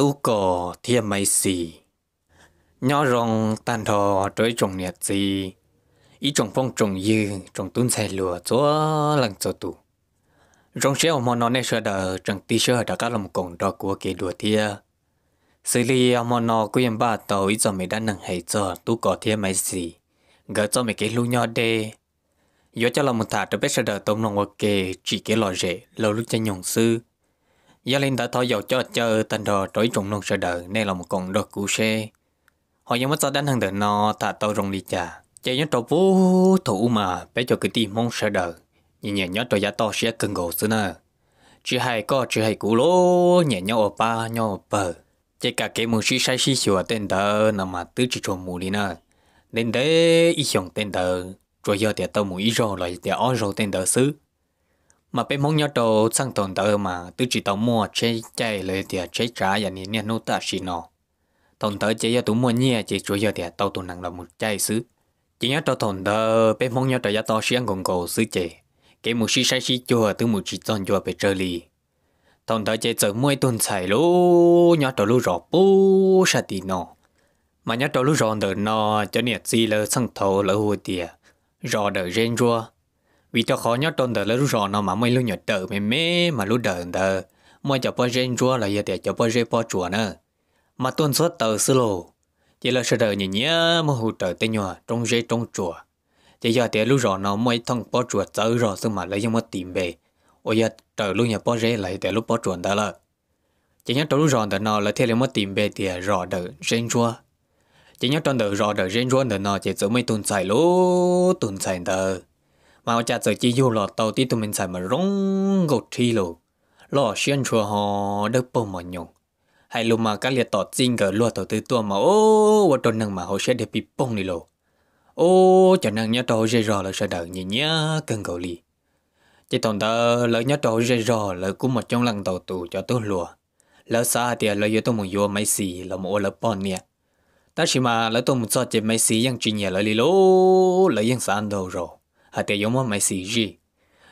tu cổ thiên mấy xì nhỏ rong tan thò trối trồng nhiệt gì ý trồng phong trồng dư trồng tuấn xe lùa chỗ lần chỗ tù rong xéo mà nó nè sơ đờ trần tí sơ đã các lòng cổng đó của kế đùa thia xử lý mà nó cứ em ba tàu ý cho mày đã nâng hay cho tu cổ thiên mấy xì gỡ cho mày cái lưu nhỏ đê do cho lòng thả trở bếp sơ đờ tôm lòng ok chỉ cái lò rễ lâu lúc cho nhộng sư Gia Linh đã thọ dầu cho chờ tần đồ trối trùng nông sợ đợi nên là một con đồ cú xe. họ mất ra đánh hàng đợt nó thả tàu rồng đi trà. Chạy nhớ trộm vô thủ mà bé cho cái tim mong sợ đợi Nhìn nhẹ nhớ trò giá to sẽ cần gồ xưa nè. Chỉ hay có chỉ hay cú lô nhẹ nhớ ở ba nhớ ở bờ. Chạy cả cái mùi xí sai xí xùa tên đờ nằm mà tứ chỉ trộm mù đi nè. Nên đấy ý xong tên đờ. Rồi giờ thì tàu mùi ý rồi lại thì ó rồi tên đờ xứ mà bên mong nhau đồ sang tồn tại mà tôi chỉ tàu mua chế chạy lấy thì à, chế trả và nị nè nô ta xin nó tồn tại chế cho tụi mua nhẹ chỉ chủ yếu thì à, tàu tụi nặng là một chạy xứ chỉ nhớ cho tồn tại bên mong nhau đồ giá to xí còn cổ xứ chế cái một xí sai xí chùa từ một chỉ chọn chùa về chơi li tồn tại chế chở mua tuần xài lú nhớ đồ lú rõ bú sa tì nọ mà nhớ đồ lú rõ đờ nó cho nè xí lỡ sang thầu lỡ hùa tiệt rõ đờ rên rua vì cho khó nhớ tôn tờ là lúc rõ nó mà mấy lúc nhớ tờ mê mê mà lúc đờ tờ mày cho bò rên rùa là giờ để cho bò rê bò chùa nữa mà tôn suốt tờ sư lô chỉ là sự đờ nhỉ nhớ mà hụt tờ tên nhòa trong rê trong chùa chỉ giờ để lúc rò nó mấy thằng bò chùa tớ rồi xong mà lấy giống mất tìm về ôi giờ tờ lúc nhớ bò rê lại để lúc bò chùa đó là chỉ nhớ lúc rò tờ nó là thế là mất tìm về thì rõ đờ rên rùa chỉ nhớ trong tờ rõ đờ rên rùa tờ nó chỉ giữ mấy tuần xài lố tuần xài tờ mà ở cha giờ chỉ vô lọ tàu tí tụi mình xài mà rong gột thi lù lọ xuyên chùa họ đỡ bầu mà nhung hay lúc mà các liệt tỏ chinh gỡ lùa tàu từ tua mà ô ô tròn năng mà họ sẽ để bị bông đi lù ô cho năng nhớ tàu dây rò là sợ đợi nhỉ nhá cần cầu lì chỉ toàn tờ lỡ nhớ tàu dây rò lỡ cũng một trong lăng tàu tù cho tôi lùa lỡ xa thì lỡ yếu tôi muốn vô mấy xì lỡ một lỡ bọn nè ta chỉ mà lỡ tôi muốn cho chị mấy xì yang chuyện nhà lỡ lì lô lỡ yang sản đồ rồi hạt tiêu giống mày xì gì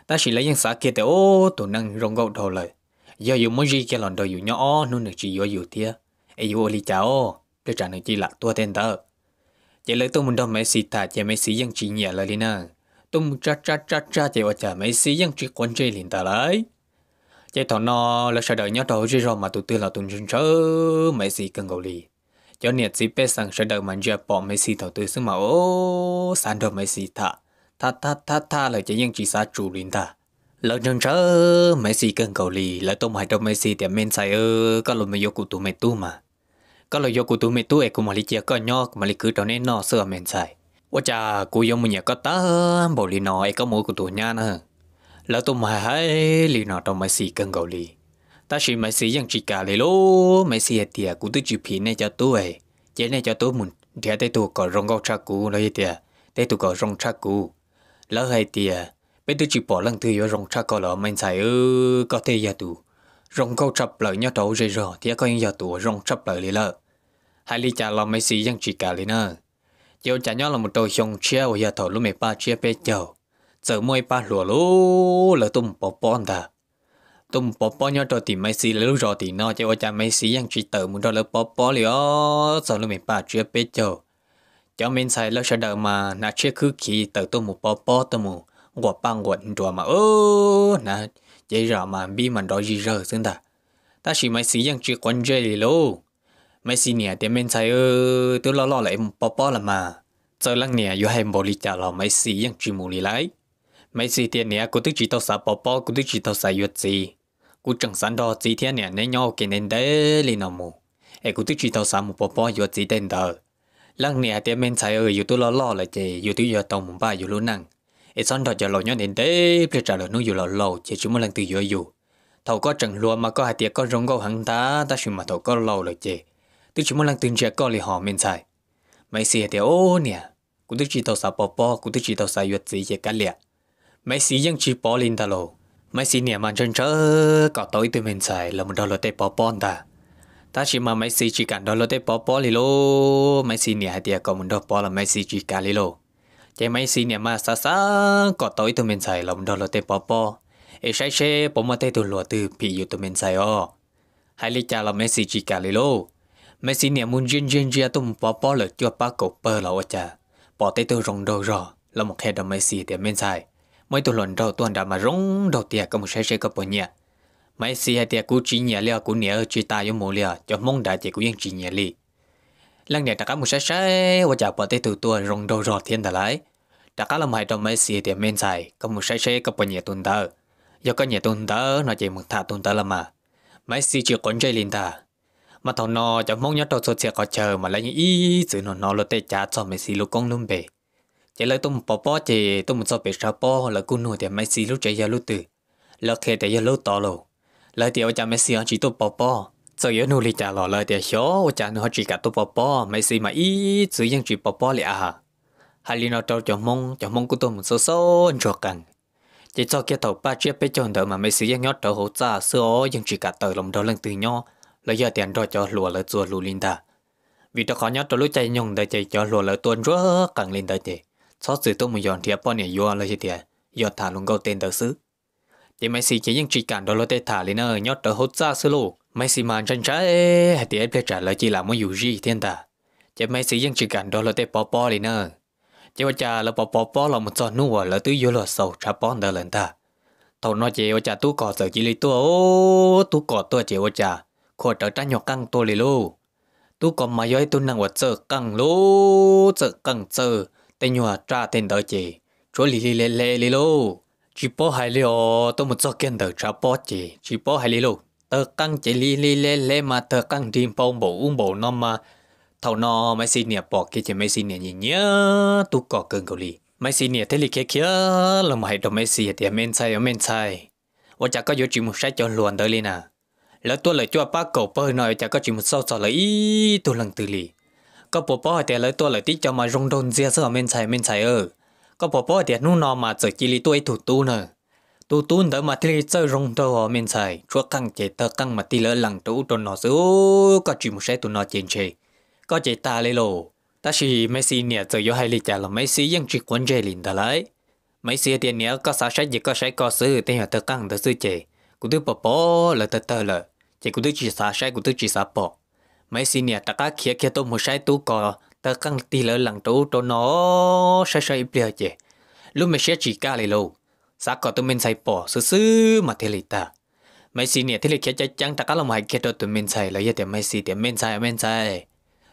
ta chỉ lấy những xã kia tiệt ô tụ năng rong gấu thôi. lời giờ dùng mỗi gì kia lần đầu dùng nhỏ nôn được chỉ vô dù tia ai vô li cháu để trả được chỉ là tua tên tớ chỉ lấy tôi muốn đâu mày xì thả chỉ mày xì những chỉ nhẹ lời đi nè tôi muốn cha cha cha cha chỉ vào chả mày xì những chỉ quan chơi liền ta lấy chỉ thọ nó là sợ đợi nhớ đầu chỉ rồi mà tụi tôi là tụi chúng chớ mày xì cần gầu lì cho nên chỉ biết rằng sợ đợi mà giờ bỏ mày xì thầu tư xứ mà ô sản đồ mày xì thả ta ta ta ta là chỉ những chỉ sa chủ linh ta lỡ chân chớ mấy gì cần cầu lì lỡ tôm hải đâu mấy gì tiệm men sai ơ có lùm mấy vô cụ tụ mày tu mà có lùm vô cụ tụ mày tu ấy cũng mà lý chia có nhọ mà lý cứ trở nên nọ sửa men sai ủa cha cụ vô mình nhà có tá bảo lì nọ ấy có mỗi cụ tu nha nữa lỡ tôm hải hay lì nọ đâu mấy gì cần cầu lì ta chỉ mấy gì những chỉ cả lì lô mấy gì tiệm cụ tự chụp hình này cho tu ấy chế này cho tu mình thì tới tu có rong gạo cha cụ lấy tiệm tới tụ có rong cha cụ lỡ hai thì à, bên tôi chỉ bỏ lần thứ rồi rong cha có lỡ mình xài ư có thể giờ tù rong câu chập lỡ nhau đầu rồi rồi thì có những giờ tù rong chập lỡ lì lỡ hai ly trà là mấy xí dân chỉ cả lì nè chiều cha nhau là một đôi chồng chia ở giờ thổ lúc mẹ ba chia bé chầu giờ môi ba lùa lú là tôm bỏ bỏ ta tôm bỏ bỏ nhau rồi thì mấy xí lỡ rồi thì nó chiều cha mấy xí dân chỉ tự muốn rồi lỡ bỏ bỏ lió giờ lúc mẹ ba chia bé chầu cho mình xài lo sẽ đời mà na chế cứ khi tự tôi một bó bó tôi một quả băng quả đùa mà ô na dễ rõ mà bi mình đó gì rồi xin ta ta chỉ mấy sĩ dân chỉ quan chơi đi lô mấy sĩ nè thì mình xài ơ tôi lo lo lại một bó bó là mà giờ lăng nè yêu hay bồi trả lo mấy sĩ dân chỉ mù đi lại mấy sĩ tiền nè cô tức chỉ tao xài bó bó cô tức chỉ tao xài yuột gì cô chẳng sẵn đó chỉ thiên nè nên nhau cái nên đấy liền nào mù ai cô tức chỉ tao xài một bó bó yuột gì tên đời lăng nè tiệm men xài ở dù tôi lo lo là chị dù tôi giờ tàu mùng ba dù luôn năng ít son thật giờ lo nhớ đến đây, bây giờ lời nó dù lo lo chị chúng mới lần từ giờ dù thầu có trần luôn mà có hai tiệm có rong gâu hẳn ta ta xin mà thầu có lo là chị tôi chúng mới lần từ giờ có li họ men xài mấy xì tiệm ô nè cũng tôi chỉ tàu xà bò bò cũng tôi chỉ tàu xà yuột gì chị cả lẹ mấy xì vẫn chỉ bỏ lên ta lo mấy xì nè mà chân chớ cọ tối tôi men xài là một đôi lo tê bò bò ta ta chỉ mà mấy xí chỉ cần đó là tới bỏ bỏ lì lô mấy xí nhà thì có muốn đó bỏ là mấy xí chỉ cả lì lô chỉ mấy xí nhà mà xa xa có tối tụi mình xài lòng đó là tới bỏ bỏ ấy sai xe bỏ mà tới tụi lúa từ bị yêu tụi mình xài o hay lý cha là mấy xí chỉ cả lì lô mấy xí nhà muốn riêng riêng riêng tụi bỏ bỏ là chưa ba cổ bơ là cha bỏ tới tụi rồng đồ rồi là một hệ đó mấy xí thì mình xài mấy tụi lần đầu tuần đã mà rong đầu tiệt có một sai xe có bao nhiêu mấy xí hai tiệt cú chỉ nhẹ liều cú nhớ chỉ ta yêu mồ liều cho mong đại tiệt cú yên chỉ nhẹ li lần này ta cả một sai sai và chào bỏ tay từ tua rong đầu rọt thiên đà lại ta cả làm hai trong mấy xí tiệt men xài có một sai sai có bao nhiêu tuần tớ do có nhiều tuần tớ nó chỉ một thà tuần tớ là mà mấy xí chưa còn chơi liền ta mà thằng nó cho mong nhớ tổ số xe có chờ mà lấy những ý sự nó nó lo tê cha cho mấy xí lúc con luôn bể chỉ lấy tôi một bó bó chỉ tôi một số bể sao bó là cú nuôi thì mấy xí lúc chơi ra lúc từ lợt khe tại ra lúc to rồi lời thì cha Messi chỉ tụ bỏ bỏ giờ yếu nô lì trả lọ lời thì hiểu cha nó chỉ cả tụ bỏ bỏ mà ý chữ dân chỉ bỏ bỏ lì à hay là nó cho mông cho mông của tôi một số số anh cho cần chỉ cho kia tàu ba chiếc bé cho đỡ mà Messi dân nhót hỗ trợ sữa dân chỉ cả tờ lòng đầu lần từ nhau lời giờ tiền rồi cho lùa lời chùa lùa linh ta vì đó khó nhót trâu lúc chạy nhung đời chạy cho lùa lời tuần rất cần linh đời thì cho sự tôi một giòn thì bọn này vô lời thì giờ thả luôn câu tên tờ xứ เังไม่สิจะยังจีการดอลลาร์เตถาลลนเนอร์ยอดเตอร์ฮุตซาสโลูกไม่สิมันฉันใช่เดี๋ยเพื่อจ่าเลยจีหลามอยู่จีเทียนตาจะไม่สิยังจีการดอลลาร์เตปอปอลลนเนอรเจ่าจ่าเราปอปอปอเราหมดนจอนู่วแลราตื้อยุโรเูาชาปอนเดลร์เนตาทนนอเจ้าจ่าตู้กอดเจอจีลิตัวโอ้ตู้กอดตัวเจ้าจ่าขวดเตอร์จ้งหยอกกังตัวลีลูตู้กอดมาย้อยตุนังวัดเจอกังลูเจอกังเจอแต่หัวจ้าเต็นเดอร์เจ้ช่วยลีลีเล่เล่ลีลู chỉ bỏ hai liều tôi một số kiện được trả bỏ chỉ chỉ bỏ hai liều tờ căng chỉ li li lê lê mà tờ căng đi bông bộ uống bộ nó mà thầu nó mấy xin nhẹ bỏ kia chỉ mấy xin nhẹ nhìn nhớ tu cọ cơn cầu li mấy xin nhẹ thế li kia kia là mày hãy đồ mấy xin thì men sai ở men sai và chả có vô chỉ một sai cho luôn tới li nè lỡ tôi lại cho bác cậu bơi nói chả có chỉ một sâu sau lấy tôi lần từ li có bộ bỏ thì lỡ tôi lại tí cho mà rong đồn dìa sợ men sai men sai ơi ก็บอกว่าเดี๋ยวนู่นนอมาจะกิริตัวไอ้ถูตู้เนอะตู้ตู้เดี๋ยวมาที่เจ้ารงตัวเมนใส่ชั่วกังเจตกังมาที่เลหลังตู้ตัวนอซูก็จิมใช้ตัวนอเจนเชก็เจตาเลยโลแต่ชีไม่ซีเนี่ยจะยอให้ลิจ่าเราไม่ซียังจีควนเจลินแต่ไรไม่ซีเดียเนี่ยก็สาใช้ยิ่ก็ใช้ก็ซื้อแต่เหรอกังเดซื้อเจกูตื้อปอปอเลยเตอเตอเลยเจกูตื้อจีสาใช้กูตื้อจีสาปอไม่ซีเนี่ยตะก้าเขียเขียตัวหมูใช้ตู้ก็ ta căng tì lỡ lặng tố cho nó sai sai bia chè lúc mày sẽ chỉ ca lại lâu xã có tụi mình sai bỏ sứ sứ mà thế lì ta mấy xí nè thế lì kia chắc chắn ta cá lòng hai kia cho tụi mình sai lấy tiền mấy xí tiền mình sai mình sai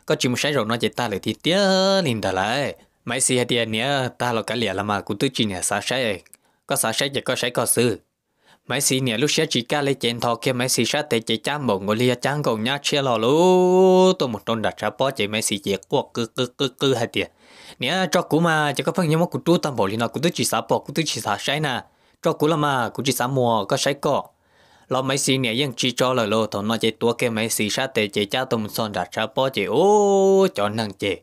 có chỉ một sai rồi nó chỉ ta lại thì tiếc liền ta lại mấy xí hai tiền nè ta là cái lìa là mà cũng tự chỉ nè xã sai có xã sai chỉ có sai có sứ mấy xí nè lúc sẽ chỉ ca lấy chén thọ kia mấy xí sát tệ chỉ cha mổ ngồi lia chán còn nhá chia lò lú tôi một đòn đặt ra bó chỉ mấy xí dẹt quốc cứ cứ cứ cứ hai tiệt nè cho cú mà chỉ có phần nhóm cú tu tam bộ liền nó cú tức chỉ xả bỏ cú tức chỉ xả sai nè cho cú là mà cú chỉ xả mùa có sai cọ lo mấy xí chỉ cho lò lô thọ nó chỉ tua kia mấy xí sát tệ chỉ cha tôi một son đặt ra bó chỉ ô cho năng chỉ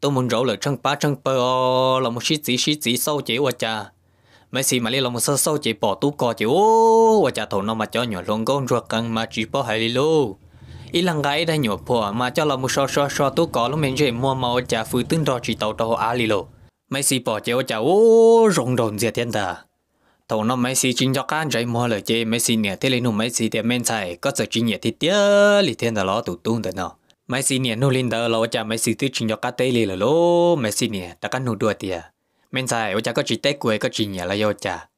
tôi muốn rủ lời chân ba chân bơ là một sĩ sĩ xí chỉ sâu chỉ qua cha mấy xí mà li lòng sơ sâu chỉ bỏ tú cò chỉ ô và trả thầu nó mà cho nhỏ lông con ruột cần mà chỉ bỏ hai lì lô ý lăng gái đã nhỏ phò mà cho lòng một so so so tú cò lúc mình chơi mua màu trả phứ tương đo chỉ tàu tàu á lì lô mấy xí bỏ chỉ ô trả ô rồng đồn diệt thiên ta thầu nó mấy xí chính cho can trái mua lời chơi mấy xí nè thế lên nụ mấy xí tiền men xài có sợ chính nhiệt thì tiếc li thiên ta lo tụt tung tới nào mấy xí nè nô linh tờ lo trả mấy xí tư chính cho cá tê lì lô mấy xí nè đã căn nụ đuôi tiệt men sai ô cha có chỉ tết quê có chỉ nhà là yo cha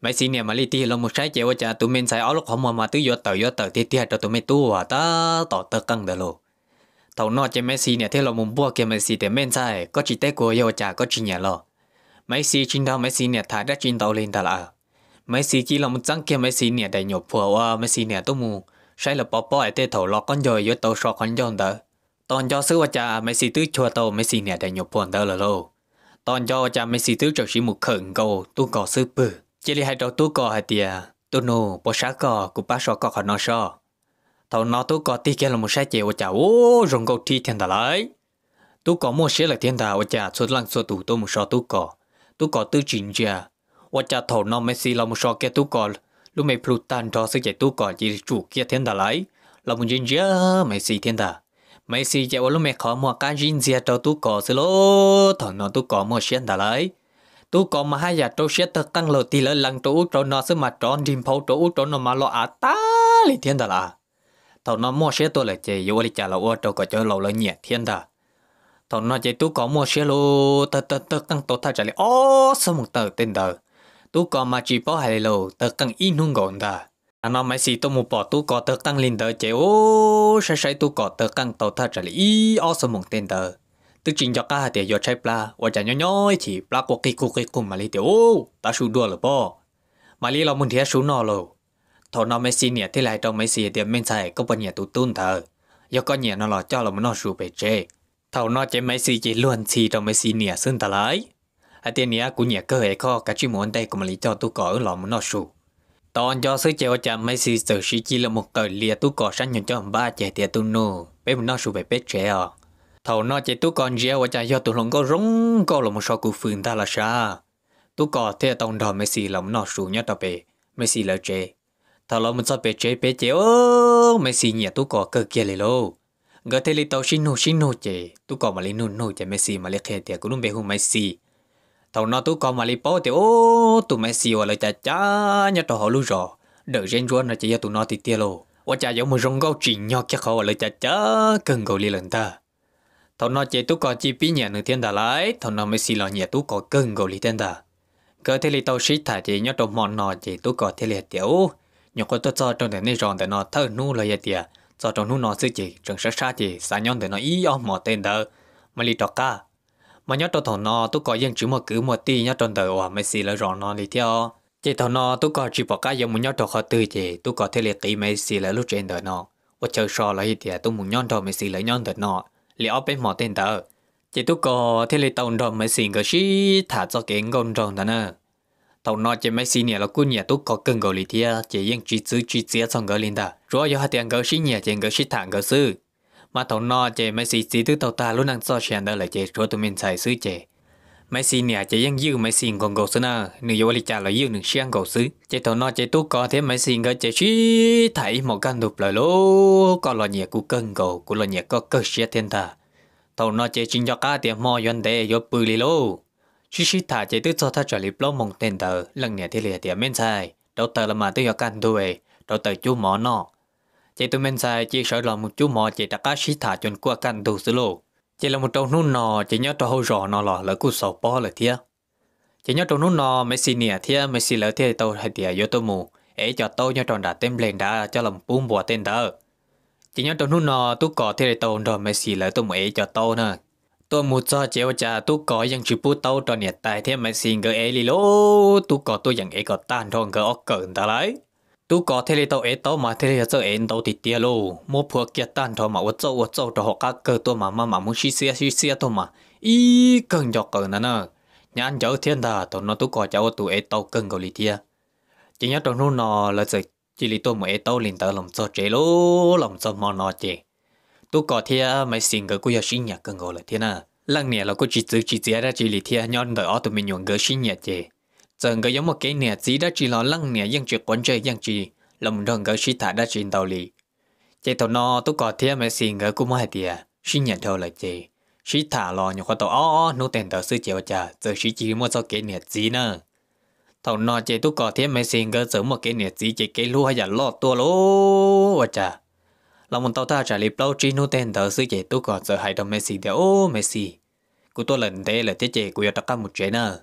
mấy xin nè mà li ti lo một trái chè ô cha tụi men sai ó lúc không mà tứ yo tờ yo tờ ti ti cho tụi men tu à ta tỏ tờ căng được luôn thầu nọ chơi mấy xin nè thế lo muốn bua kia mấy xin để men sai có chỉ tết quê yo cha có chỉ nhà lo mấy xin chính đâu mấy xin nè thả ra chính tàu lên đó là mấy xin chỉ là một trắng kia mấy xin nè đầy nhộp phù mấy xin nè tụi mù sai là bỏ bỏ ở tê thầu lo con rồi yo tàu sọ con yon đó ตอนยอซื้อว่าจะไม่สีตื้อชัวโตไม่สีเนี่ยแต่หยบพวนเดอร์ละโลตอนย่อจะไม่สิทึกจากชิมุเขิงก็ตัวก่อซื้อปือเจริให้ดอกตัวก่อให้เตียตัวโนปอชักก่อกูป้าชอก่อขอนอชอทอนอตัวก่อตีแกลมุใช้เจวจะโอ้รงกที่เทียนตาไหลตัวก่อมั่วเสียหลักเทียนตาวจะสุดลังสุดตูตัวมุชอตัวก่อตัวก่อตัวจริงเจ้าวจะถอนอไม่สิเรามุชอแกตัวก่อลูกไม่พลุตันทอซื้อใจตัวก่อจีจูเกียเทียนตาไหลเรามุนเจียไม่สิเทียนตา mấy xí chạy ôn lúc mẹ khó mua cá rin dìa trâu tú cổ xí lô thằng nó tú cổ mua xuyên đã lấy tú cổ mà hai giờ trâu xuyên thật căng lầu tì lỡ lăng trâu út nó xí mà tròn rìm phao trâu út nó mà lo à tá lì thiên đã là thằng nó mua xe tôi lại chạy yếu lì chả lầu ua trâu có chơi lâu lỡ nhẹ thiên đã thằng nó chạy tú cổ mua xe lô tơ tơ tơ căng tổ thay trả lì ô sao một tờ tiền đờ tú cổ mà chỉ bảo hai lô tơ căng in hung gòn đã nó mấy xí tôi một bỏ tu có tờ căng lên tờ chế ô sai sai tu có tờ căng tàu ta trả lý ô số mong tên tờ tức chính cho cả hạt tiền do trái pla và trả nhỏ nhỏ chỉ pla của kỳ cụ kỳ ô ta su đua là bò mà lý là muốn thiết nọ rồi thọ nó mấy xí nhẹ thế lại trong mấy xí tiền mình xài có bao nhiêu tu tuôn thờ do có nhẹ nó cho là muốn nó su về chế thọ nó chế mấy xí chỉ luôn xí trong mấy xí nhẹ xưng ta lấy hạt tiền nhẹ cũng nhẹ cơ hệ kho cả chuyên đây cũng mà tu có ở lòng muốn nó su Tòn cho sư chèo chạm mấy sư sở sĩ chỉ là một tờ lìa tu cỏ sáng nhận cho hầm ba chè tìa tu nô, bé mình nó sụ về bếp trẻ à. Thầu nó chè tu còn dèo và chà do tu lòng có rống có là một số cụ phương ta là xa. Tu cỏ thế tông đò mấy sư lòng nó sụ nhớ tà bề, mấy sư lỡ trẻ. Thầu lòng một so bề trẻ bế chè ô, mấy sư nhẹ tu cỏ cơ kia lì lô. Gỡ thế lì tàu xin nô xin nô chè, tu cỏ mà lì nô nô chè mấy sư mà lì khè tìa cũng bề hù mấy sư thầu nó tú còn mà li bố thì ô tụ mẹ xìu là chả chả nhớ trò họ lưu rò đợi rèn ruột nó chỉ cho tụi nó thì tia lô ô chả giống một rong gấu chỉ nhọ chắc họ là chả chả cần gấu li lần ta thầu nó chỉ tú còn chi phí nhà nửa thiên đà lại thầu nó mới xì lò nhà tú còn cần gấu li thiên đà cơ thế li tao xí thả chỉ nhớ trò mòn nọ chỉ tú còn thế liệt tiểu nhọ có tôi cho trong thế này ròn để nó thơ nu là gì tiệt cho trong nu nó sư chỉ trường sát sát chỉ xa nhon để nó ý ông mò tên đó mà li trò ca mà nhớ trong thầu nó tôi có dân chữ mà cứ một tí nhớ trong đời hòa mấy xì là rõ nó đi theo chỉ thầu nó tôi có chỉ bỏ cái giống muốn nhớ trong họ tư chỉ tôi có thể liệt kỹ mấy xì là lúc trên đời nó và chờ so là hiện thì tôi muốn nhớ cho mấy xì là nhớ đời nó liệu bên mỏ tên tờ chỉ tôi có thể liệt tàu rồi mấy xì cái gì thả cho cái ngon rồi đó nè tàu nó chỉ mấy xì này là cuốn nhà tôi có cần gọi đi theo chỉ dân chỉ chữ chỉ chia xong gọi lên đó rồi giờ hai tiếng gọi xí nhà chỉ gọi xí thẳng gọi sư mà thầu nọ chè mấy xì xì thứ tàu ta luôn ăn so sánh đó là chè chúa tụi mình xài xứ chè mấy xì nè chè ยัง dư mấy xì còn gầu xứ nè nửa vô lịch trả là dư nửa xiang gầu xứ chè thầu nọ chè tú có thế mấy xì cái chè chỉ thấy một căn đục lời lố có lo nhẹ của cân gầu của lo nhẹ có cơ xe thiên thà thầu nọ chè chính cho cá tiền mò vấn đề vô bự lì lô chỉ chỉ thả chè tứ cho ta trả lì lô mong tên tờ lần nè thì lìa tiền men xài đầu tờ là mà tứ cho căn đuôi đầu tờ chú mỏ nọ no chị tôi men sai chị sợ lòng một chú mò chị đã cá sĩ thả chuẩn qua căn đồ dữ lộ chị là một trâu nút nò chị nhớ trâu hôi rò nò lò lỡ cú sầu po lời thia chị nhớ trâu nút nò mấy xì nè thia mấy xì lỡ thia tôi hay thia vô tôi mù ấy cho tôi nhớ tròn đã tem lên đã cho lòng bún bùa tên đỡ chị nhớ trâu nút nò tú cỏ thia tôi rồi mấy xì lỡ tôi mù ấy cho tôi nè tôi một giờ chị ơi cha tú cỏ ยัง chịu bút tàu tròn nhiệt tài thia mấy xì ngỡ ấy lì lô tú cỏ tôi ยัง ấy có tan rồi ngỡ ốc cẩn ta lấy tu có thể là tàu ấy tàu mà thể là tàu ấy tàu thì tiếc luôn mua phù kia tan thôi mà vợ cháu vợ cháu cho họ các cơ tôi mà mà mà muốn xí xía xí xía thôi mà ý cần cho cần nè nhà anh cháu thiên thà tàu nó tu có cháu tu ấy tàu cần gọi lý thia chỉ nhớ trong lúc nó là chỉ chỉ lý tôi mà ấy tàu liền tàu lòng cho chế luôn, lòng cho mò nó chế tu có thia mấy sinh cái cũng có sinh nhật cần gọi là thia nè lần này là cô chỉ tự chỉ ra chỉ lý thia nhon đợi ở tụi mình nhường cái sinh nhật chế giờ người giống một cái nè gì đã chỉ lo lắng nè dân chuyện quấn chơi dân chỉ lòng đường người chỉ thả đã chỉ đầu lì chạy tàu nó tôi có thế mà xin người cũng mai tiệt xin nhận thầu là chị chỉ thả lo những khoa tàu ó ó nô tiền tàu sư chèo chả giờ chỉ chỉ mua cho cái nè gì nữa tàu nó chạy tôi có thế mà xin người sớm một cái nè gì chạy cái lúa hay là lo tua lô và chả lòng mình tàu ta trả lời lâu chỉ nô tiền tàu sư chạy tôi có giờ hay đâu Messi để ô Messi của tôi lần thế là thế chạy của tất cả một chuyện nữa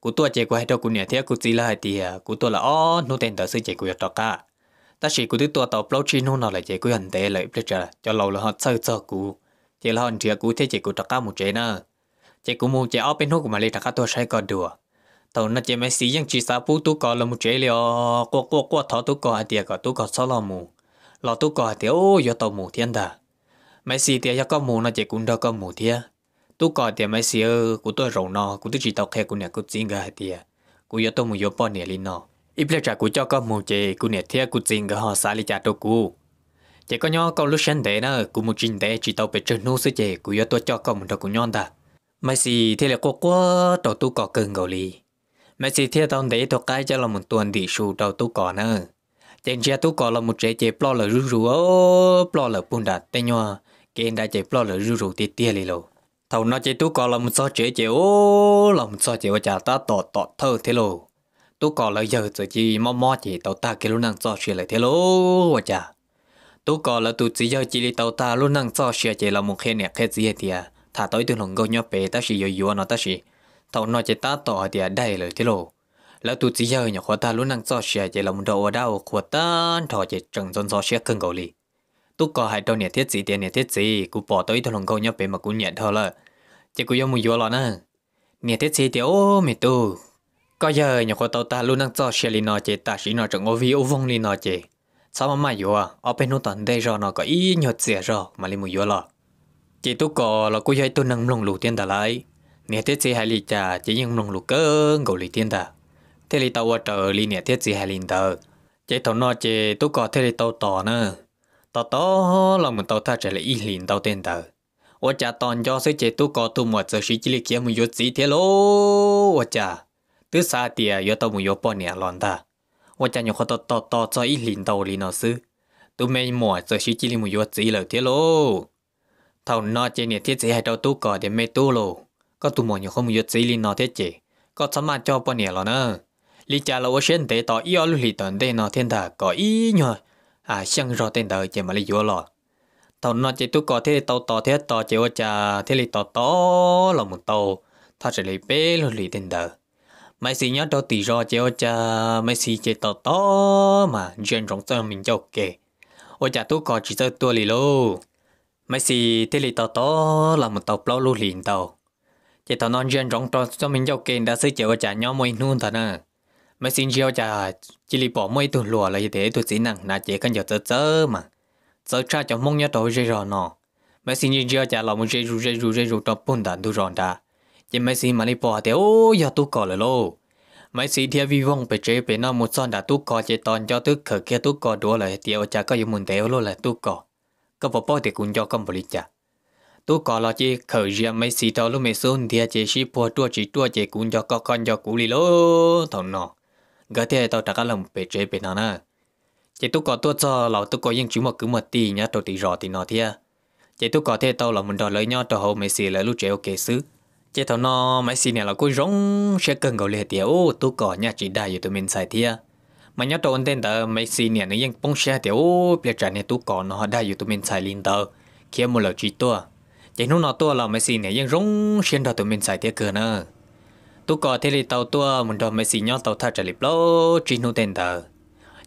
cú tua chạy qua hết đâu cú nhảy theo cú chỉ là thì cú tua là ó nô tiền tờ sư chạy cú giật cả ta chỉ cú thứ tua tàu plau chi nô chạy cú hành tệ lại bây giờ cho lâu là họ sơ sơ cú chạy là hòn chia cú thế chạy cú trắc cả một chế chạy cú mua chạy ó bên hút của mà lấy trắc cả tua sai còn đùa tàu nó chạy mấy xí yang chỉ sa phú có là một chế liệu qua qua qua thọ tu có hạt tiền có tu có sáu lò mù lò tu có hạt tiền ô giờ tàu mù thiên đà mấy xí tiền giờ có mù nó chạy cũng đâu có mù thiên tôi có tiền mấy xí của tôi rộng nó của tôi chỉ tao khe của nè, của chính gà thì của yếu tôi muốn yếu bao nè linh nó ít lấy trả của cho con một chế của nè, thiệt của chính gà họ xả lấy trả tôi cũ chỉ có nhau câu lúc sáng thế nữa của một chính thế chỉ tao biết trơn nô sứ chế của yếu tôi cho con một đầu của nhau ta mấy xí thế là cô quá tao tôi có cơn gầu lì mấy xí thế tao để tôi cái cho là một tuần đi sù đầu tôi có nè, trên xe tôi có là một chế chế plo là rú rú ô plo là bùn đặt tên nhau kiện đã chế plo là rú rú tiệt tiệt lì lâu thầu nó chỉ tú là một số chế chế ô một số chế và chả ta tọt tọt thơ thế lô tú có là giờ rồi chỉ mò mò chỉ tàu ta cái lúc năng so chế lại thế lô và chả tú có là tú chỉ giờ chỉ đi tàu ta luôn năng so chế chỉ là một khe nẹt khe gì thì à thả tới từ lòng gấu nhóc bé ta chỉ yêu yêu nó ta chỉ thầu nó chỉ ta tọt thì à đây rồi thế lô là tú chỉ giờ nhỏ khó ta lúc năng so chế chế là một đầu ở đâu ta thọ chế chẳng dọn so chế cưng gấu tu có hai đâu nhiệt thiết gì tiền nhiệt thiết gì cú bỏ tới thằng con nhóc bé mà cú nhận thôi là chỉ cú yêu mùi vô lắm nè nhiệt thiết gì thì ô mày tu có giờ nhà khoa tao ta luôn đang cho xe lì nọ chị ta chỉ nọ trong ô vi ô vong lì nọ chị sao mà mày vô à ở bên nút tận đây rồi nó có ý nhọt gì rồi mà lì mùi vô lọ, chỉ tu có là cú dây tu nâng lồng lù tiền đã lại nhiệt thiết gì hai lì trà chỉ nhưng lồng lù cơn gầu lì tiền ta, thế lì tao ở trời lì nhiệt thiết gì hai lì tờ chị thằng nọ chị tu có thế lì tao tỏ nữa tao tao lòng mình tao ta trở lại y liền tao tên tao ủa cha toàn do sự chế tu có tu một sự sĩ chỉ kia mình yếu gì thế lô ủa cha từ xa tiề yếu tao mình yếu bao nhiêu lần ta ủa cha nhiều khó tao tao tao cho y liền tao liền nó sư tu mấy mùa sự sĩ chỉ mình yếu gì là thế lô thầu nó chế nhiệt thiết chế hai đầu tu có để mấy tu lô có tu một nhiều không mình yếu gì liền nó thế chế có sắm mà cho bao nhiêu lần nữa lý cha là ủa sen tế tao yếu lì tận đây nó thiên thà có ý nhở à xong rồi tên đời chỉ mà lấy vô lò tàu nó chỉ tu có thế tàu to thế to chỉ ở chả thế là to to là một tàu thật sự là bé luôn lì tên đời mấy xí nhớ đâu tỷ rồi chỉ ở chả mấy xí chỉ to to mà chuyện rộng cho mình cho ok ở chả tu có chỉ cho tôi lì lô mấy xí thế là to to là một tàu plau luôn lì tàu chỉ tàu non chuyện rộng cho mình cho ok đã xây chỉ ở chả nhau mỗi nuôn thật à mà xin gieo chả chỉ li bỏ mấy tuần lùa là như thế tôi chỉ nặng là chỉ cần giờ chớ chớ mà chớ cha cho mong nhớ tôi dây rồi nọ mà xin gieo chả là một dây ru dây ru dây ru tập bún đàn tôi rồi đã chỉ mấy xin mà li bỏ thì ô giờ tôi có rồi lô mấy xin theo vi vong bị chế bị nó một son đã tôi có chỉ toàn cho tôi khởi kia tôi có đùa là thì ở chả có dùng muốn theo luôn là tôi có có bỏ bỏ thì cũng cho công bồi chả tôi có lo chỉ khởi riêng mấy xí tao lúc mấy xuân thì chỉ xí bỏ tua chỉ tua chỉ cũng cho có con cho cũ li lô thằng nọ gái thì tao trả cả lòng bể chế bể nào nè chỉ tôi có tôi cho lão tôi có những chú mà cứ một tí nhá tôi thì rõ thì nó thia chị tôi có thể tao là mình đòi lấy nhau tao hầu mấy xì lấy lúc chơi ok xứ chị tao nó mấy xì này là cô rong sẽ cần gọi lệ tiệt ô tôi có nhà chỉ đại tụi mình xài thia mà nhớ tôi tên tờ mấy xì này nó ยัง bông xe tiệt ô bây giờ này tôi có nó đại tụi mình xài liền tờ khi một lời chỉ tôi chị nó nó tôi là mấy xì vẫn này ยัง rong xuyên đòi tụi mình xài tiệt cơ nữa tôi có thể đi tàu tua mình đồ messi nhau tàu thật trả lại lâu chỉ nô tên tờ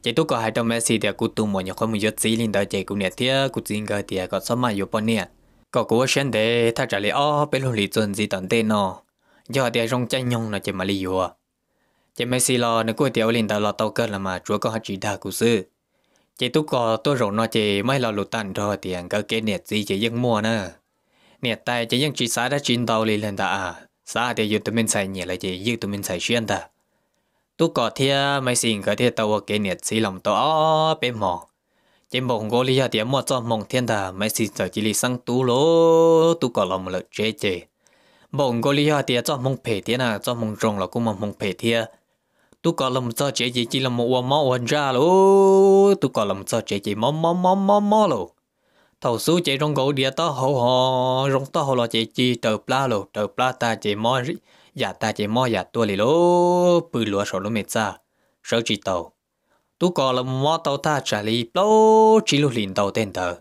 chỉ tôi có hai đồng messi thì cũng tung một nhiều không một gì linh đó chỉ cũng nè thia cũng riêng cái thì có xóa mà nhiều bao nhiêu có cố xem để thật trả lại ó bên lúc lý chuẩn gì tận tên nọ, do thì rong chân nhung là chỉ mà lý vừa chỉ messi lo nó cuối tiểu lên đó là tàu cơ là mà chúa có hai chỉ đa cũng sư chỉ tôi có tôi rồi nó chỉ mấy lo lụt tận rồi thì anh có cái nẹt gì chỉ dân mua nè, nẹt tay chỉ dân chỉ xá đã chín tàu lên lên đã à sa thì yêu tụi mình xài nhẹ là gì yêu tụi mình xài xuyên ta tu có thia mấy xin cái thia tàu cái nhiệt xí lòng to bể mỏ chỉ mong gô lia thì mua cho mong thiên ta mấy xin giờ chỉ li sang tu lô, tu có lòng lợi chế chế mong gô lia thì cho mong phê thiên à cho mong rong là cũng mong mong phê thiên tu có lòng cho chế chỉ chỉ là một quả máu ra lô, tu có lòng cho chế chỉ mò mò mò mò mò lô thầu số chạy trong gỗ địa to hậu họ rong to hậu là chạy chi tờ pla lô tờ pla ta chạy mo mò giả dạ ta chạy mo giả dạ tua lì lô bự lúa sổ lúa mệt ra sợ chỉ tàu tu có là mo tàu ta trả lì lô chỉ lúa liền tàu tên tờ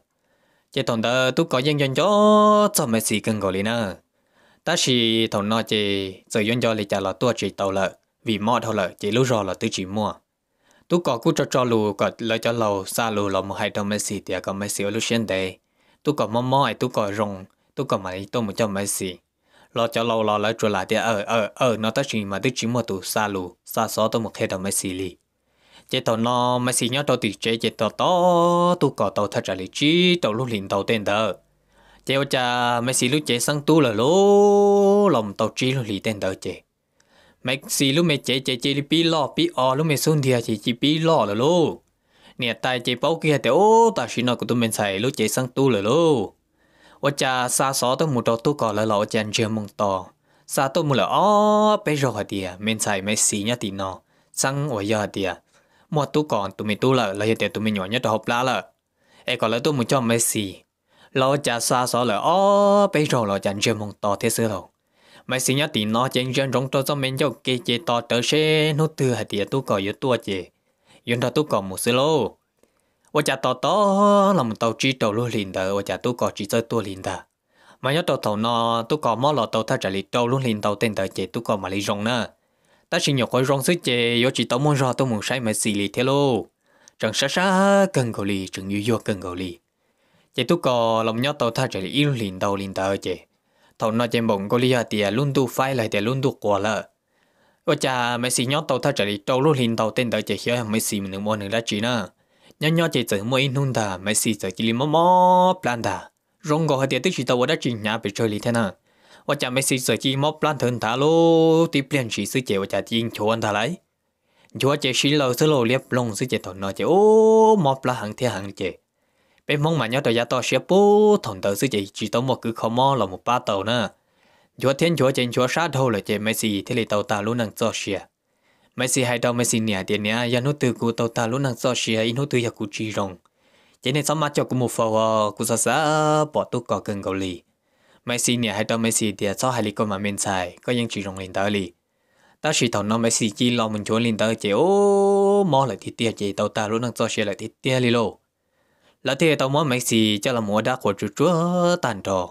chạy tổng tờ tu có dân dân cho cho mấy gì cần gỗ lì nè ta chỉ tổng nó chạy giờ dân cho lì trả là tua chỉ tàu lợ vì mo thôi lợ chế lúa rò là tư chỉ mua tu có cú cho cho lù có lấy cho lầu xa lù lầu một hai trăm mấy xì thì có mấy xì lúc xuyên đấy tu có mò mò ai tu có rồng tu có mấy tu một trăm mấy xì lo cho lầu lo lấy trở lại thì ở ở ở nó tới chỉ mà tới chỉ một tu xa lù xa xó tu một hai trăm mấy xì li chế tàu nó mấy xì nhớ tàu thì chế chế tàu to tu có tàu thật trả lý chi tàu lúc liền tàu tên đó chế cha mấy xì lúc chế sang tu là lố lòng tàu chi lúc liền tên đó chế mấy xì lúc mày chế chế chế đi pi lo pi o lúc mày xuống thì chỉ chỉ pi lo là lô nè tay chế bao kia thì ô ta xin nó của tụi mình xài lúc chế sang tu là lô ô cha xa xó tới một đầu tu cỏ là lọ chèn chưa mong to xa tôi mua là ô, bây giờ thì mình xài mấy xì nhá thì nó sang ở giờ thì mua tu còn tụi mình tu là là giờ tụi mình nhỏ nhất học lá là ai còn là tôi muốn cho mấy xì lọ cha xa xó là ô, bây giờ lọ chèn chưa mong to thế xưa rồi mấy sinh nhật thì nó trên dân rong tôi cho mình cho kê chế to tớ xe nó từ hạt tiền tôi có yếu tua chế yên đó tôi có một sơ lô ô chả to to là một tàu chi tàu luôn liền đó ô chả tôi có chỉ chơi tua liền đó mà nhớ tàu tàu nó tôi có mò lọ tàu thay trả lý tàu luôn liền tàu tiền tờ chế tôi có mà lý rong nữa ta xin nhọc coi rong sức chế yếu chỉ tàu muốn ra tôi muốn say mà xì lì thế lô chẳng sa sa cần cầu lì chẳng như vô cần cầu lì chế tôi có lòng nhớ tàu thay trả lý yêu liền tàu liền tờ chế thầu nó chém bổng cô lia thì à, luôn đủ phai lại thì luôn đủ quả lợ ở cha mấy xí nhóc tàu thay trở đi trâu lúc hình tàu tên tới chỉ hiểu mấy xí mình mua được ra chỉ nữa nhớ nhớ chỉ chỉ mua in hun ta mấy xí chỉ chỉ li mò mò plan ta rong gọi thì tức chỉ tàu đã chỉ nhà bị chơi li thế nào ở cha mấy xí chỉ chỉ mò plan thân thà lô tiếp liền chỉ sư chỉ ở cha chỉ chỗ anh ta lấy chúa chỉ xí lâu xí lâu liệp long sư chỉ thằng nó chỉ ô mò plan hàng thế hàng chỉ bé mong mà nhớ tới gia to sẽ bố thằng tớ sư chỉ chỉ tao một cứ khó mò là một ba tàu nè chúa thiên chúa trên chúa sát thôi là chế mấy gì thế là tàu ta luôn năng cho xìa mấy gì hay đâu mấy gì nhỉ tiền nhỉ giờ nút từ cụ tàu ta luôn năng cho xìa in hút từ giờ cụ chỉ rồng chế nên sao mà cho cụ một phò cụ sa sa bỏ tu cỏ cần cầu lì mấy gì nhỉ hay đâu mấy gì thì cho à, hai lì con mà mình xài có những chỉ rồng lên tới lì ta chỉ thằng nó mấy gì chỉ lo mình chúa lên tới chế ô mò lại thịt tiệt, chế tàu ta luôn năng cho xìa lại thịt tiệt lì lô là thế tao muốn mày xì cho là mua đá của chú chúa tàn trò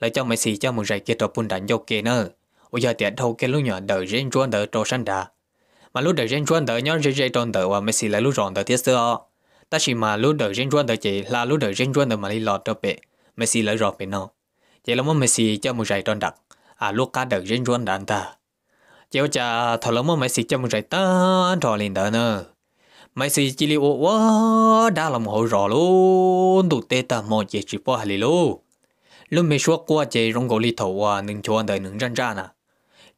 là cho mày xì cho một giải kia trò bùn đánh dâu kia nữa bây giờ tiện thâu kia lúc nhỏ đợi riêng chuan đợi trò săn đà mà lúc đợi riêng chuan đợi nhón riêng riêng tròn đợi và mày xì là lúc ròn đợi thiết xưa ta chỉ mà lúc đợi riêng chuan đợi chỉ là lúc đợi riêng chuan đợi mà đi lọt trò bể mày xì là rọt bể nó chỉ là muốn mày xì cho một giải tròn đặc à lúc cá đợi riêng chuan đàn ta chỉ cho thằng lớn muốn mày xì cho một giải ta trò liền đợi nữa mấy sự chỉ liệu quá đã làm hồ rõ luôn tụ tê ta mọi chuyện chỉ bỏ hà luôn lúc mấy suốt qua chơi rong gỗ li thầu à nâng cho anh đời nâng răn ra nè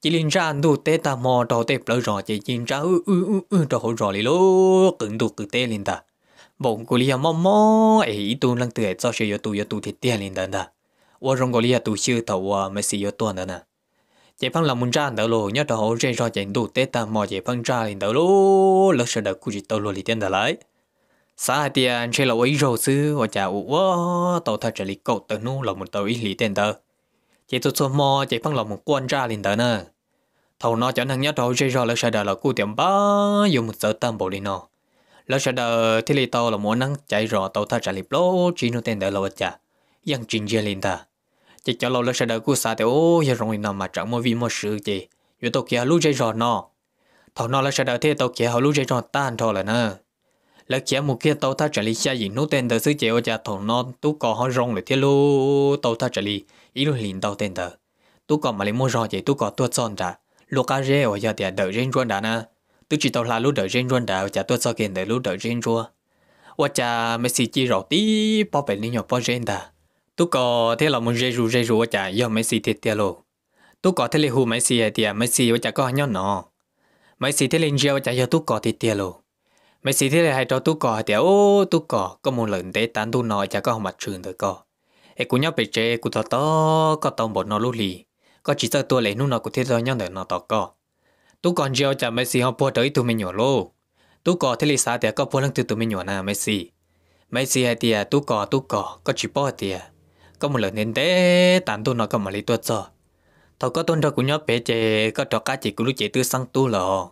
chỉ liên ra anh tụ tê ta mò đầu tê bỡ rõ chế chín ra ư ư ư ư đầu hồ rõ lì luôn cứng tụ cứng tê liền ta bọn cô lì mò mò ấy tụ lăng tựa cho sự yo tụ yo tụ thiệt tiền liền ta ta qua rong gỗ lì tụ chưa thầu à mấy sự yo tuần đó nè chế phong làm muốn ra đỡ lô nhớ cho họ chơi cho chạy đủ tết ta mò chế phong ra lên đỡ lô lỡ sợ đỡ cú chỉ tàu lô lì tiền đỡ lại xa tiền chơi là ấy rồi chứ và chả ủ tàu thật trở lại cậu tàu nu là một tàu ít lì tiền đỡ chế tôi cho mò chế phong làm một quan ra lên đỡ nè thầu nó chẳng thằng nhớ cho chơi cho lỡ sợ đỡ là cú tiệm ba dùng một giờ tam bộ đi nó lỡ sợ đỡ thì lì tàu là muốn năng chạy rõ tàu thật trở lại lô chỉ nu tiền đỡ là cha yang chính chơi lên ta chỉ cho lâu là sẽ đợi cú xa thì ô giờ rồi nào mà chẳng mua vì mua sự gì vì tôi kia lúc dây rò nó thằng nó là sẽ đợi thế tôi kia họ lúc dây rò tan thôi là nè là kia một kia tàu ta trở lại xa gì nút tên tờ sứ chèo cha thằng nó tú cò họ rong lại thế luôn, tàu ta trở lại ý luôn liền tàu tên tờ tú cò mà lấy mua rò vậy tú cò tuột son ra lúc cá rê ở giờ thì đợi riêng ruộng đã nè tôi chỉ tàu là lúc đợi riêng ruộng đã cha tuột so kiện đợi lúc đợi riêng ruộng và cha messi chỉ rò tí bảo vệ đi nhỏ bảo riêng đã tôi có thế là một dây rù dây rù ở chả do mấy xì thiệt tiệt luôn tôi có thế là hù mấy xì tiệt à, mấy xì ở chả có nhau nọ mấy xì thế lên gieo chả do tôi có thiệt tiệt luôn mấy xì thế là hai trò tôi có thì à, ô tôi có có một lần để tán tôi nói chả có mặt trường tôi có ấy cũng nhau bị chê cũng thọ to có tông bọn nó lú lì có chỉ sợ tôi lấy nu nó cũng thiết do nhau để nó tỏ có tôi còn gieo chả mấy xì họ bỏ tới tụi mình nhỏ luôn tôi có thế là sao thì à, có bỏ lưng từ tụi mình nhỏ nè mấy xì mấy xì hay tiệt tôi có tôi có có chỉ bỏ thì có một lần nên thế tàn tu nó có một lý tu cho, thâu có tuân theo cũng nhớ bé chè có trò cá chỉ cũng lúc chè tư sang tu lò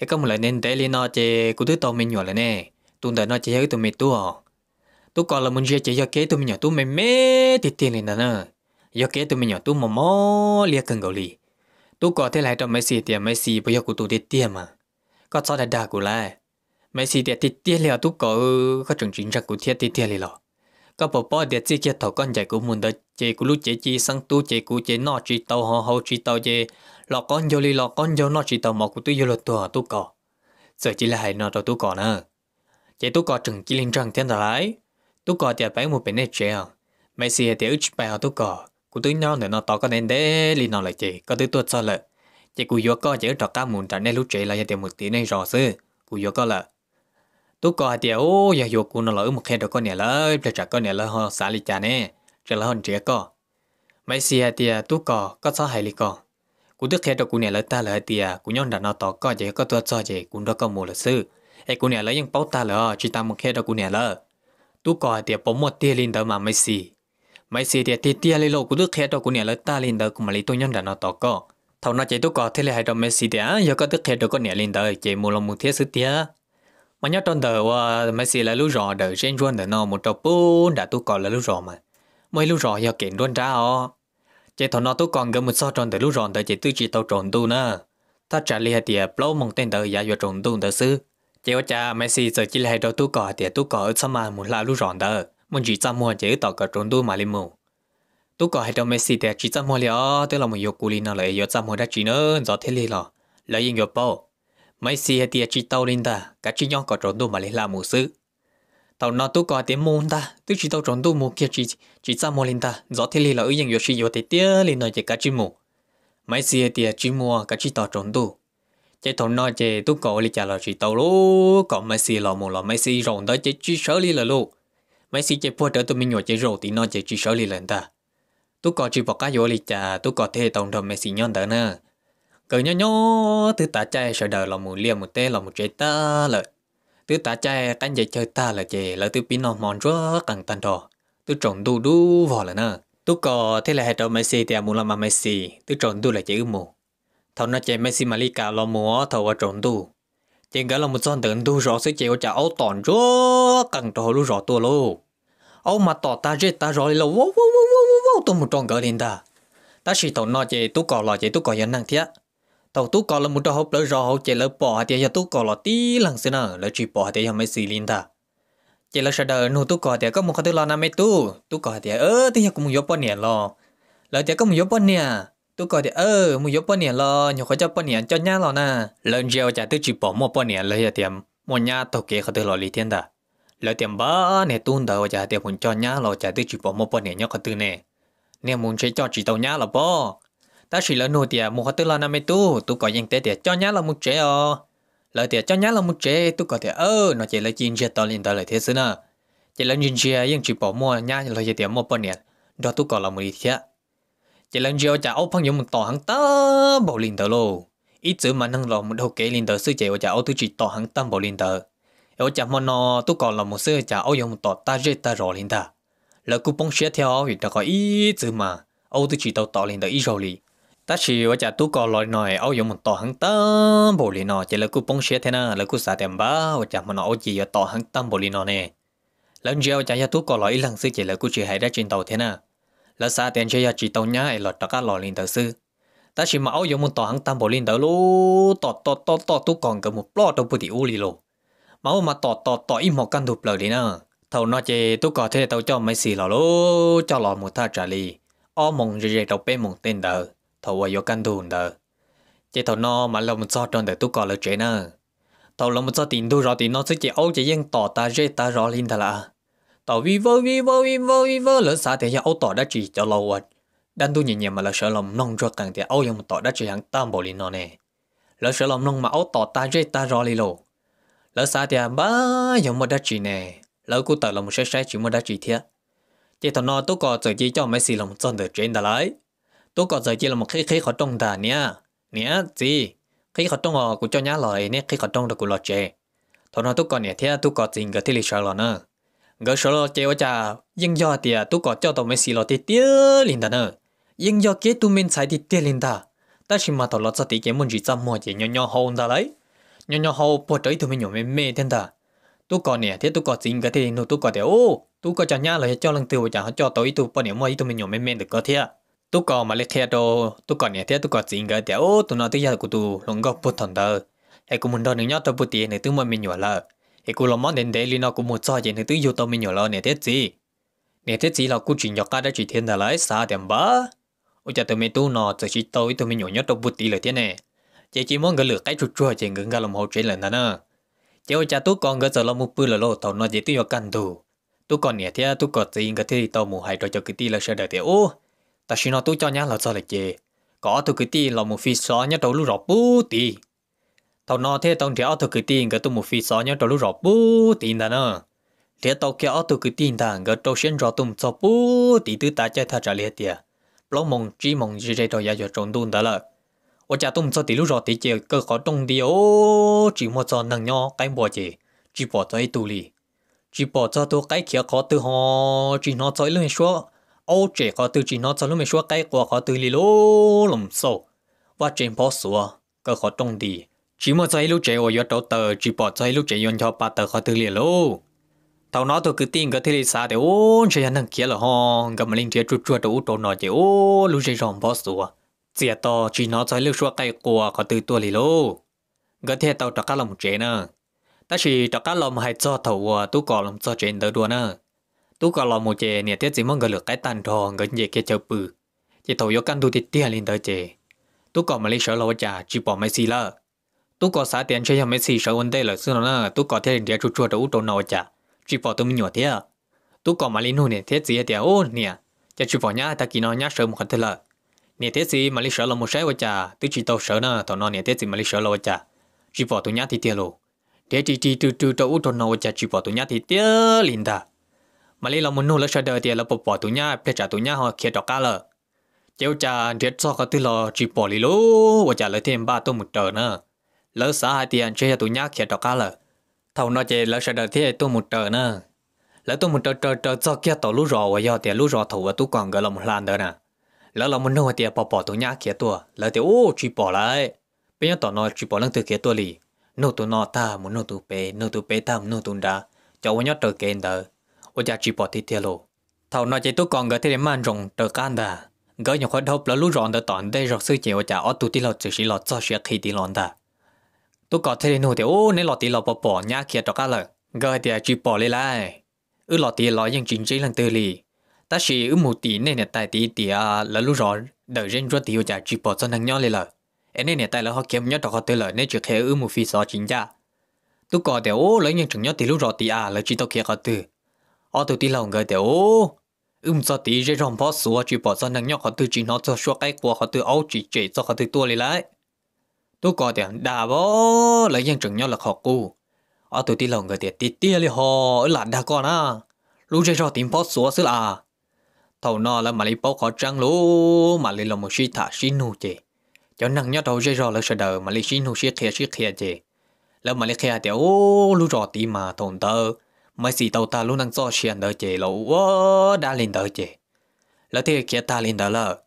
ấy có một lần nên thế liên nó chè cũng thứ tàu mình nhỏ là nè tuần đời nó chè hết tụi mình tu à tu còn là muốn chơi chè cho kế tụi mình nhỏ tu mê mê thịt tiền liền nè cho kế tụi mình nhỏ tu mò mò lia cần gầu lì tu còn thế lại cho mấy xì tiền mấy xì bây giờ cũng tu đi tiền mà có cho đại đa của lại mấy xì tiền thịt tiền liền tu còn có trường chính ra của thiệt thì tiền liền rồi ก็ปปอเดี๋ยวจีเกียถอก้อนใหญ่กูมุนเดเจกูรู้เจจีสังตู้เจกูเจนอจีเตาหอหอจีเตาเจหลอกก้อนโยลีหลอกก้อนโยนอจีเตาหมอกูตู้โยลตัวตู้ก่อเสือจีละหายนอตัวตู้ก่อนะเจตู้ก่อจึงจีลิงจังเทียนตะไรตู้ก่อเดี๋ยวไปมูเป็นเนเจียไม่เสียเดี๋ยวอึดไปเอาตู้ก่อกูตู้นอนเดี๋ยวนอต่อก็เน้นเด้ลีนอเลยเจก็ตู้ตัวซะเลยเจกูโยก็เจอึดต่อก้ามุนแต่ในรู้เจละยังเดี๋ยวมุดตีในรอซื้อกูโยก็ละ tôi có tiểu giờ dù cô nó lỡ một khe đó con nè lỡ cho trả con nè lỡ họ xả lì cha nè cho lỡ hơn trẻ co mấy xe à thì à, tôi có có sao hay lì co cô tức khe đó cô nè lỡ ta lỡ thì à, cô nhon đã nó tỏ co vậy có tôi cho vậy cô đó có mồ lỡ sư ai cô nè lỡ vẫn bảo ta lỡ chỉ ta một khe đó cô nè lỡ tôi có thì bấm một tia lên đó mà mấy xe mấy xe thì tia tia lên lô cô tức khe đó cô nè lỡ ta lên đó cũng mà lấy tôi nhon đã nó tỏ co thầu nó chạy tôi có thế là hai đó mấy xe thì giờ có tức khe đó cô nè lên đó chạy mồ lòng một thiết sự tiếc mà nhớ trong đời ờ, uh, mà xì là lú rò đời trên ruộng để nó một trâu bún đã tu còn là lú rò mà mấy lú rò giờ kiện luôn ra ó chỉ thằng nó tu còn gần một so trong đời lú rò đời chỉ tư chỉ tàu trộn tu nữa ta trả lời tiệt lâu mong tên đời giả vừa trộn tu đời sư chỉ ở cha mấy xì giờ chỉ là hai trâu tu còn thì tu còn ở xa mà một là lú rò đời muốn chỉ trăm mua chỉ tàu cờ trộn tu mà lên mù tu còn hai đầu mấy xì tiệt chỉ trăm mua liền tức là một yêu cù lì nào lại yêu trăm mua đã chỉ nữa do thế liền rồi lấy những yêu bao mấy xì hay tia chỉ tàu lên ta cả chỉ nhau có trốn đủ mà lấy làm một sự tàu nó tu có tiếng môn ta tu chỉ tàu trốn đủ một kia chỉ chỉ ra môn lên ta rõ thế là ở những yếu sĩ yếu thế tiếc lên nói chỉ cả chỉ mù mấy xì hay tia chỉ mua cả chỉ tàu trốn đủ. chỉ tàu nó chỉ tu có lấy trả lời chỉ tàu lô còn mấy xì là mù là mấy xì rồng đó chỉ chỉ sợ lên là lô mấy xì chỉ phơi trở tụi mình nhỏ chỉ rồng thì nó chỉ chỉ sợ lên ta tu có chỉ bỏ cá vô lấy trả tu có thể tàu trốn mấy xì nhon đó nữa cỡ nhỏ nhỏ từ ta chạy sợ đời là mù liềm một tê là một chế ta lợi từ ta chạy tan dậy chơi ta là chế là từ pin nó mòn rớt càng tan thò từ trồng đu đu vò là nè tu cò thế là hệ đầu xì, thì mù làm xì, từ trồng đu là chế mù thầu nó chế messi mà li cả là mù thầu ở trồng đu chế cả là một son tượng đu rõ sẽ chế ở chả áo tòn rớt càng thò lu rõ tua luôn ông mà tỏ ta chết ta rồi là wow wow wow wow wow tôi mù tròn gỡ lên ta ta chỉ tổn nó chế tu cò là chế tu cò yên năng thiết tàu tú cò là một trò hộp lỡ rò hộp chạy lỡ bỏ thì giờ tú cò là tí lần xưa nào lỡ chỉ bỏ thì giờ mới xì linh ta chạy lỡ sợ đời nụ tú cò thì có một cái thứ lo nam mấy tú tú cò thì ơ thì giờ cũng muốn bốn nền lo lỡ thì có muốn bốn nè tú cò thì ơ muốn bốn nè lo nhiều khó cho bốn nè cho nhá lo nè lỡ giờ chả tôi chỉ bỏ một bốn nè lỡ giờ thì một nhá tàu kia khó thứ lo lý thiên ta lỡ thì ba nè tuôn đầu chả thì muốn cho nhá lo chả tôi chỉ bỏ một bốn nè nhá khó thứ này này muốn chơi cho chỉ tàu nhá là bỏ ta chỉ là nô tiệt một hạt là năm mươi tu tu có những tế tiệt cho nhá là một trẻ ờ lời tiệt cho nhá là một trẻ tu có thể ơ nó chỉ là chín chia to lên đó là thế xưa nè chỉ là nhìn chia nhưng chỉ bỏ mua nhá là chỉ tiệt mua bao nhiêu đó tu có là một thiệt chỉ là nhiều chả ông phong nhung một tỏ hàng tớ bảo lên tớ lô ít chữ mà năng lò một đầu kế lên tớ sư chỉ chả ông tu chỉ tỏ hàng tâm bảo lên tớ ở chả mòn nó tu còn là một sư chả ông dùng một tỏ ta rê ta rõ lên tớ lời cú Phong xe theo vì ta có ít chữ mà ông tu chỉ tàu tỏ lên tớ ít rồi ta chỉ ở chả tu cò lòi nồi ao dùng một tò hăng tâm bồ lì nọ chỉ là cú bông xe thế na là cú xả tiền bá ở chả mà nó ở chỉ ở tò hăng tâm bồ lì nọ nè lần giờ chả nhà tu cò lòi lần sư chỉ là cú chỉ hay đã trên tàu thế na là xả tiền chơi chỉ tàu nhá lọt tất cả lòi lên tàu sư ta chỉ mà ao dùng một tò hăng tâm bồ lì tàu lú tò tò tò tò tu còn cả một plot đâu bù đi u lì lô mà mà tò tò tò im một căn thụp lời đi na thầu nó chỉ tu cò thế tàu cho mấy xì lò lú cho lò một tha trả lì o mong gì gì tàu bé mong tên đời thầu vay vô căn thù đó chỉ thầu nó mà lâu một cho trong đời tu còn là chuyện nữa, thầu lâu một cho tiền tu rồi thì nó sẽ chỉ ấu chỉ riêng tỏ ta dễ ta rõ lên thật là tàu vi vơ vi vơ vi vơ vi vơ lỡ xa thì ấu tỏ đã chỉ cho lâu rồi đang tu nhìn nhìn mà là sợ lòng nông cho càng thì ấu dòng tỏ đã chỉ hàng tam bộ lên nó nè lỡ sợ lòng nông mà ấu tỏ ta dễ ta rõ lên lộ lỡ xa thì ba dân mà đã chỉ nè lỡ cú tờ lòng sẽ sẽ chỉ mà đã chỉ thiệt chỉ thằng nó tu còn chỉ cho mấy xì lòng chân được chuyện đã lại tôi có giờ chỉ là một cái cái khó trông ta nha, nha gì cái khó trông họ cũng cho nhá lời nè cái khó trông đó cũng lo chê thôi nó tôi còn nè, thế tôi có tình cái thế lịch sử rồi nữa gỡ số lo ở cha nhưng do thì tôi có cho tôi mấy xí lo thì tiếc linh ta nè, nhưng do cái tôi mình sai thì tiếc linh ta ta chỉ mà tôi lo cho tí cái muốn gì tâm mua chỉ nhỏ nhỏ hồn ta lấy nhỏ nhỏ hồn bỏ trời tôi mình nhỏ mê mê thiên ta tôi còn nhẹ thế tôi có tình cái thế nó tôi có thể ô tôi có cho nhá lời cho lần từ cha cho tôi tôi bỏ nhẹ mua tôi mình nhỏ mê mê được có thế tôi còn mà lấy theo đồ tôi còn nhà theo tôi còn chỉ người theo tôi nói tôi giờ của tu lòng góc bút thần đó hệ cũng muốn đón những nhát tôi bút tiền này tôi mới mình nhỏ lợ hệ cũng làm món đến để liên nó cũng một trò gì này tôi yêu tôi mình nhỏ lợ này thế gì này thế gì là cũng chuyện nhỏ cả đã chỉ thiên là lấy xa điểm bá ôi cha tôi mình tu nó chỉ chỉ tôi tôi mình nhỏ nhát tôi bút tiền là thế này chỉ chỉ muốn cái lừa cái chuột chuột chỉ người cái làm hồ chuyện là nó nữa chỉ ôi cha tôi còn cái giờ làm một bữa là lô tàu nó chỉ tôi yêu cần đủ tôi còn nhà theo tôi còn gì người thì tàu mù hay trò cho cái tí là sợ đời theo ô ta xin nó tôi cho nhá là sao lại chê có tôi cứ tin là một phi xó nhá đầu lúc rõ bú tì thầu nó thế tông theo tôi cứ tin cái tôi một phi xó nhá đầu lúc rõ bú tì nè nè thế tao kia tôi cứ tin thằng cái tôi xin rõ tụm cho bú tì tư ta chơi thằng trả liệt tiệt lâu mong chỉ mong gì đây rồi giờ trốn đun đó là ở cha tụm cho tì lúc rõ tì chơi cơ khó trông đi ô chỉ một cho năng nhau cái bò chê chỉ bỏ cho ấy tù lì chỉ bỏ cho tôi cái kia khó tự họ chỉ nó chơi luôn xuống ô trẻ có từ chỉ nó cho lúc mình xua cái quả có từ lì lô lồng sâu và trên bó sủa cơ khó đi chỉ một giây lúc trẻ ở yếu tờ chỉ bỏ giây lúc trẻ yon cho bà tờ khó từ lì lô tàu nó tôi tin cái thế lì xa để ôn chơi năng kia là ho gặp mà linh trẻ chuột chuột đủ tàu nó chỉ ô lúc trẻ rồng bó sủa chỉ to chỉ nó giây lúc xua cái quả có từ tua lì lô thế tàu trắc lòng trẻ nè ta chỉ trắc cá lòng hay cho thầu à, tu cỏ lòng cho trẻ đỡ đùa nè tu cả lò một chè nè tiết chỉ mong người lược cái tàn thò người nhẹ kia chờ bự chỉ thầu yếu căn tu tiết tia lên tới chè tu có mà lấy sợ lo chả chỉ bỏ mấy xì lơ tu có xả tiền chơi mấy xì sợ vấn đề là xưa nó tu có thể đến địa chua chua đầu đầu nào chả chỉ bỏ tu nhỏ thế tu có mà lấy nu nè tiết gì tiệt ô nè chỉ chỉ bỏ nhá ta kỳ nó nhá sợ một cái là nè tiết gì mà lấy sợ lo chè, sai chả tu chỉ tàu sợ nó thọ nó nè tiết gì mà lấy sợ lo chả chỉ bỏ tu nhá thì tiệt luôn thế chỉ chỉ tu tu đầu đầu nào chả chỉ bỏ tu nhá thì tiệt linda mà lấy lòng muốn nuôi lấy sợ đời thì là bỏ bỏ tụi nhá để trả tụi nhá họ kia đọc cá lờ cháu cha để cho cái tư lò chỉ bỏ lì lố và trả lời thêm ba tôi một tờ nữa lỡ xã hai tiền chơi tụi nhá kia đọc cá lờ thầu nó chơi lỡ sợ đời thì tôi một tờ nữa lỡ tôi một tờ tờ tờ cho kia tàu lú rò và do tiền lú rò thầu và tôi còn gọi là một lần nữa nè lỡ lòng muốn nuôi thì bỏ bỏ tụi nhá kia tua, lỡ thì ô chỉ bỏ lại bây giờ tụi nói chỉ bỏ lăng từ kia tua lì nô tụi nó ta muốn nô tụi bé nô tụi bé ta muốn nô tụi đã cháu nhau trời kia đời ô gia chỉ bỏ thì thiệt lộ thầu nói chỉ tôi còn gỡ thì đem mang rồng tờ can đà gỡ nhiều khoản hộp là lúc rọn tờ tòn đây rồi sư chị ở gia ở tu tí lọt chỉ chỉ lọt cho sẽ khi tí lọt đà tôi có thể nô thì ô nên lọt tí lọt bỏ bỏ nhá kia cho cá lời gỡ thì chỉ bỏ lên lại ư lọt tí lọt nhưng chính chế lăng tư lì ta chỉ ư một tí nên là tại tí tí à là lúc rọn đợi riêng rồi tí ở gia chỉ bỏ cho năng nhỏ lên lợ, nên là tại là họ kiếm nhớ cho họ tư lời nên chỉ khéo ư một phi so chính ra tôi có thể ô lấy những chừng nhớ từ lúc rọn tí à là chỉ tôi kia họ từ ở ờ, tụi tí lòng người tiểu um ừ, cho tí dễ rong bó sủa chỉ bỏ cho năng nhóc họ tự chỉ nó cho xua cái của họ tự ấu chỉ chỉ cho họ tự tua lại lại tôi có tiền đà bó lấy những trưởng nhóc là họ cù ở ờ, tụi tí lòng người thì tí tia li họ là đa con à lúc chơi cho tìm bó sủa xứ là thầu nó là mày lấy họ trăng lú mà lấy lòng một xí thả xí nu chị cho năng nhóc đầu chơi rồi là sợ đời mà lấy suy nụ suy khía suy khía chị là mà lấy khía tiểu lúc rồi tìm mà thồn tơ mấy sĩ tàu ta luôn đang do chuyện đỡ chế lâu quá đã lên đỡ chế lỡ thì kia ta lên đỡ lỡ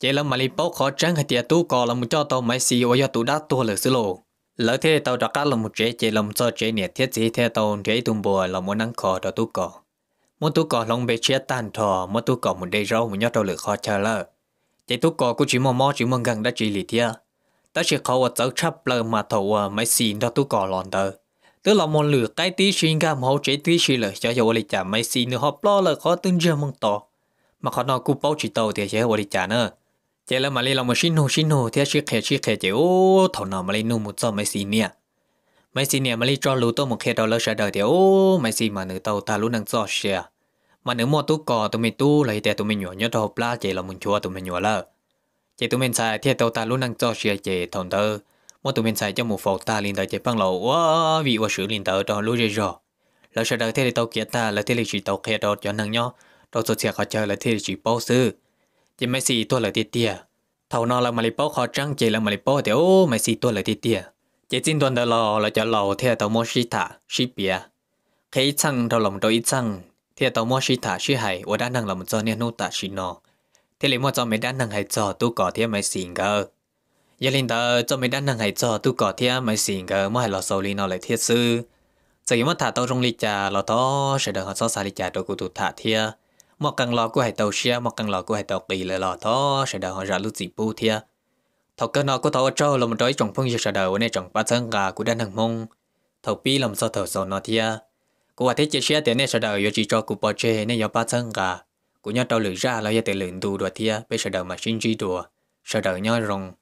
chế lỡ mà li khó tránh hay tiệt tu cò là một cho tàu mấy sĩ ôi do tu đã tu lỡ xứ lỗ lỡ thì tàu đã cắt là một chế chế làm cho chế nhiệt thiết gì theo tàu chế tung bùa là muốn năng khó đó tu cò muốn tu cò lòng bề chia tàn thò muốn tu cò một đầy rau một nhau tàu lỡ khó chờ lỡ chế tu cò cũng chỉ mò mò chỉ mong gần đã chỉ lì thiệt ta chỉ khó vật chỗ chấp lỡ mà thầu ờ, mấy sĩ đó tu cò lòn đời tức là một lửa cái tí xin ga máu chế tí xin là cho cho đi trả mấy xí nữa họ lo là khó tương dương mong to mà khó nói cú bao chỉ tàu thì chế đi trả nữa chế là mà đi là một xin hồ xin hồ thì chỉ khề chỉ khề chế ô thầu nào mà đi nu một cho mấy xí nè mấy xí nè mà đi cho lú tôi một khề đầu lỡ sợ đời thì ô mấy xí mà nữ tàu ta luôn đang cho xe mà nếu mua tú cò tôi mình tu lấy tiền tôi mình nhỏ nhớ hộp la chế là mình chua tôi mình nhỏ lỡ chế tôi mình xài thì tàu ta luôn đang cho xe chế thằng thơ một tụi mình xài cho một phổ ta liền tới chạy băng lộ, quá vị quá sử liền tới đó lối rồi lỡ sợ đời thế thì tàu kia ta là thế thì chỉ tàu kia đó cho năng nhó, đó sốt sẽ khó chơi là thế thì chỉ bao sư chỉ mấy xì tôi là tiệt tiệt thầu nó là mày lấy bao khó trăng chỉ là mày lấy bao thì ô mấy xì tôi là tiệt tiệt chỉ xin tuần đó lò là cho lò thế tàu mua xí thả xí bia khi chăng đầu lòng đôi chăng thế tàu mua xí thả xí hải ở đã năng là một do nên nô ta xí nó thế lấy một cho mấy đã năng hay cho tôi có thế mấy xì ngơ giờ linh tờ cho mình đã nâng hãy cho tu cỏ thia mấy xỉn gờ mới hãy lọ sầu linh nó lại thiết sư giờ yếu mất thả tàu trong lịch trà lọ thó sẽ được họ so xa lịch trà đồ cụ tụ thả thia một căn lọ của hải tàu xe, một căn lọ của hải tàu kỳ lại lọ thó sẽ được họ ra lúc dịp bù thia thọ cơ nó của thầu trâu là một đối trong phong như sẽ đợi này trong ba thân gà của đan hàng mông thọ pi làm sao thọ sầu nó thia cô và thế chia xe tiền này sẽ đợi yêu chỉ cho cụ bỏ chê nên yêu ba thân gà của nhau tàu lửa ra là yêu tiền lửa đùa thia bây giờ đợi mà sinh chi đồ, sợ đợi nhau rồng